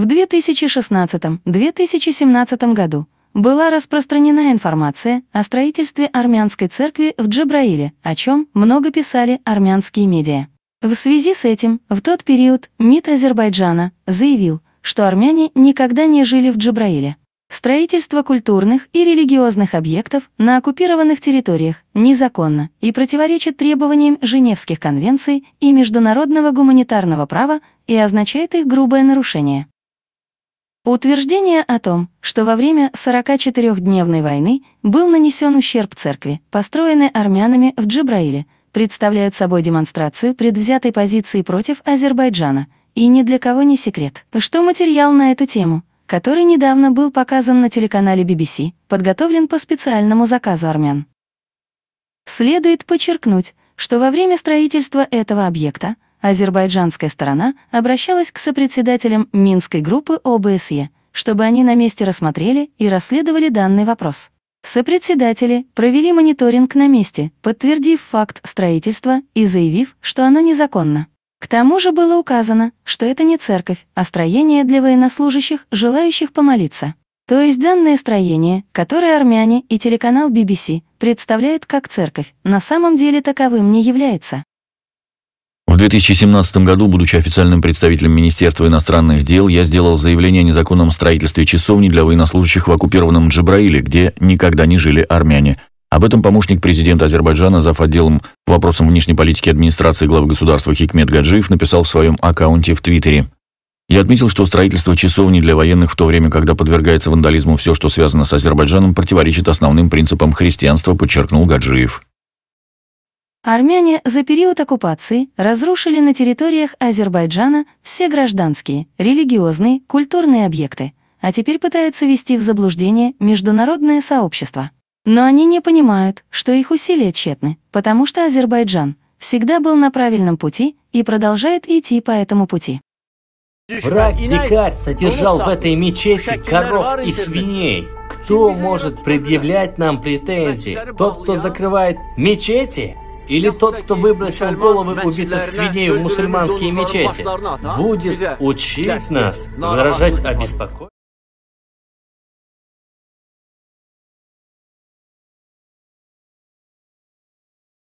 В 2016-2017 году была распространена информация о строительстве армянской церкви в Джабраиле, о чем много писали армянские медиа. В связи с этим в тот период МИД Азербайджана заявил, что армяне никогда не жили в Джабраиле. Строительство культурных и религиозных объектов на оккупированных территориях незаконно и противоречит требованиям Женевских конвенций и международного гуманитарного права и означает их грубое нарушение. Утверждение о том, что во время 44-дневной войны был нанесен ущерб церкви, построенной армянами в Джибраиле, представляют собой демонстрацию предвзятой позиции против Азербайджана, и ни для кого не секрет, что материал на эту тему, который недавно был показан на телеканале BBC, подготовлен по специальному заказу армян. Следует подчеркнуть, что во время строительства этого объекта азербайджанская сторона обращалась к сопредседателям Минской группы ОБСЕ, чтобы они на месте рассмотрели и расследовали данный вопрос. Сопредседатели провели мониторинг на месте, подтвердив факт строительства и заявив, что оно незаконно. К тому же было указано, что это не церковь, а строение для военнослужащих, желающих помолиться. То есть данное строение, которое армяне и телеканал BBC представляют как церковь, на самом деле таковым не является. В 2017 году, будучи официальным представителем Министерства иностранных дел, я сделал заявление о незаконном строительстве часовни для военнослужащих в оккупированном Джабраиле, где никогда не жили армяне. Об этом помощник президента Азербайджана, зав. отделом вопросам внешней политики администрации главы государства Хикмет Гаджиев написал в своем аккаунте в Твиттере. Я отметил, что строительство часовни для военных в то время, когда подвергается вандализму все, что связано с Азербайджаном, противоречит основным принципам христианства, подчеркнул Гаджиев. Армяне за период оккупации разрушили на территориях Азербайджана все гражданские, религиозные, культурные объекты, а теперь пытаются вести в заблуждение международное сообщество. Но они не понимают, что их усилия тщетны, потому что Азербайджан всегда был на правильном пути и продолжает идти по этому пути. Враг дикарь содержал в этой мечети коров и свиней. Кто может предъявлять нам претензии? Тот, кто закрывает мечети? или тот, кто выбросил головы убитых свиней в мусульманские мечети, а? будет учить нас выражать обеспокоенность?